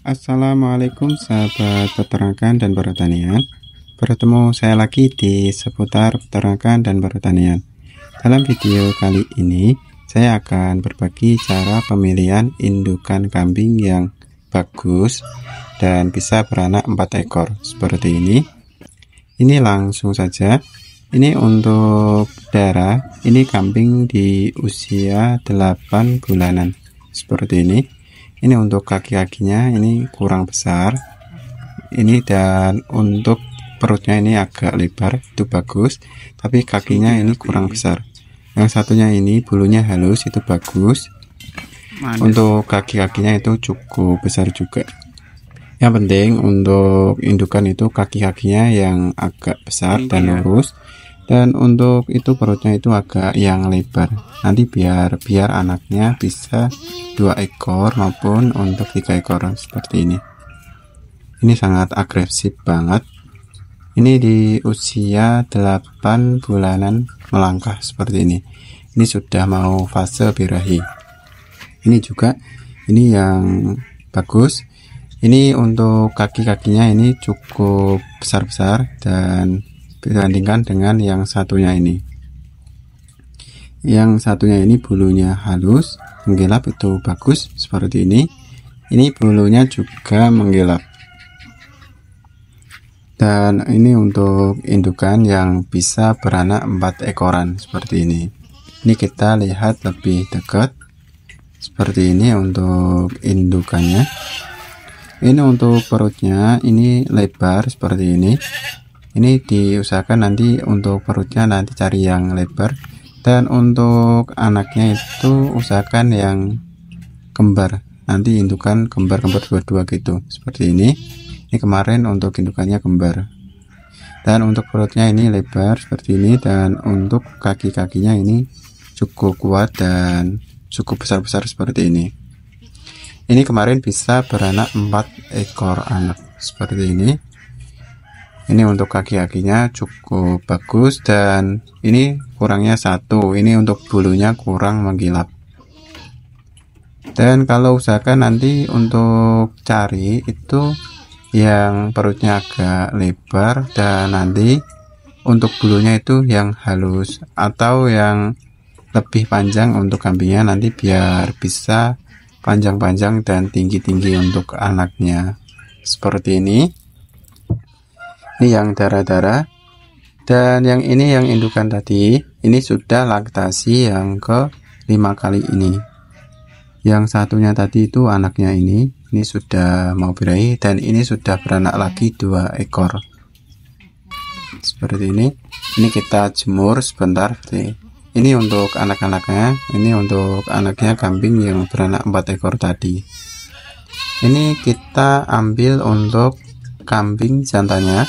Assalamualaikum sahabat peternakan dan pertanian Bertemu saya lagi di seputar peternakan dan pertanian Dalam video kali ini saya akan berbagi cara pemilihan indukan kambing yang bagus dan bisa beranak empat ekor seperti ini ini langsung saja ini untuk darah ini kambing di usia 8 bulanan seperti ini ini untuk kaki-kakinya ini kurang besar ini dan untuk perutnya ini agak lebar itu bagus tapi kakinya ini kurang besar yang satunya ini bulunya halus itu bagus untuk kaki-kakinya itu cukup besar juga yang penting untuk indukan itu kaki-kakinya yang agak besar dan lurus dan untuk itu perutnya itu agak yang lebar nanti biar biar anaknya bisa dua ekor maupun untuk tiga ekor seperti ini ini sangat agresif banget ini di usia 8 bulanan melangkah seperti ini ini sudah mau fase birahi ini juga ini yang bagus ini untuk kaki-kakinya ini cukup besar-besar dan dibandingkan dengan yang satunya ini yang satunya ini bulunya halus menggelap itu bagus seperti ini ini bulunya juga menggelap dan ini untuk indukan yang bisa beranak empat ekoran seperti ini ini kita lihat lebih dekat seperti ini untuk indukannya ini untuk perutnya ini lebar seperti ini ini diusahakan nanti untuk perutnya nanti cari yang lebar dan untuk anaknya itu usahakan yang kembar nanti indukan kembar-kembar dua-dua gitu seperti ini ini kemarin untuk indukannya kembar dan untuk perutnya ini lebar seperti ini dan untuk kaki-kakinya ini cukup kuat dan cukup besar-besar seperti ini ini kemarin bisa beranak 4 ekor anak seperti ini ini untuk kaki-kakinya cukup bagus dan ini kurangnya satu ini untuk bulunya kurang mengkilap dan kalau usahakan nanti untuk cari itu yang perutnya agak lebar dan nanti untuk bulunya itu yang halus atau yang lebih panjang untuk kambingnya nanti biar bisa panjang-panjang dan tinggi-tinggi untuk anaknya seperti ini ini yang darah-darah dan yang ini yang indukan tadi ini sudah laktasi yang ke lima kali ini yang satunya tadi itu anaknya ini ini sudah mau birahi dan ini sudah beranak lagi dua ekor seperti ini ini kita jemur sebentar ini untuk anak-anaknya ini untuk anaknya kambing yang beranak empat ekor tadi ini kita ambil untuk kambing jantannya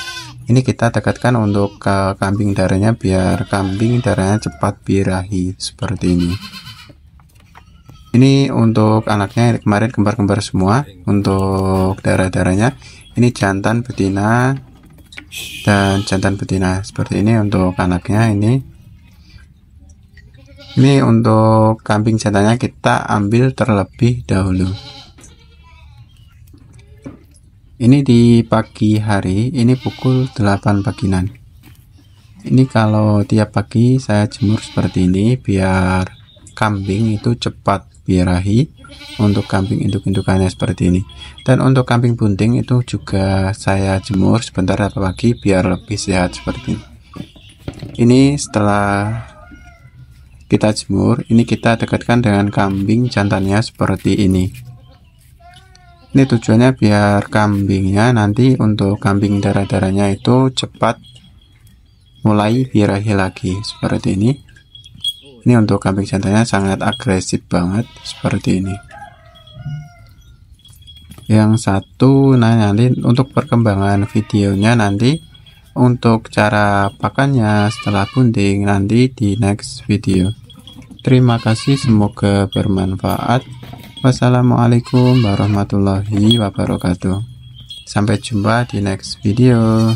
ini kita dekatkan untuk ke kambing darahnya biar kambing darahnya cepat birahi seperti ini ini untuk anaknya kemarin kembar-kembar semua untuk darah-darahnya ini jantan betina dan jantan betina seperti ini untuk anaknya ini ini untuk kambing jantannya kita ambil terlebih dahulu ini di pagi hari ini pukul 8 paginan ini kalau tiap pagi saya jemur seperti ini biar kambing itu cepat birahi untuk kambing induk-indukannya seperti ini dan untuk kambing bunting itu juga saya jemur sebentar pagi biar lebih sehat seperti ini ini setelah kita jemur ini kita dekatkan dengan kambing jantannya seperti ini ini tujuannya biar kambingnya nanti untuk kambing darah-darahnya itu cepat mulai birahi lagi seperti ini. Ini untuk kambing jantannya sangat agresif banget seperti ini. Yang satu, nah nanti untuk perkembangan videonya nanti untuk cara pakannya setelah bunting nanti di next video. Terima kasih, semoga bermanfaat. Wassalamualaikum warahmatullahi wabarakatuh. Sampai jumpa di next video.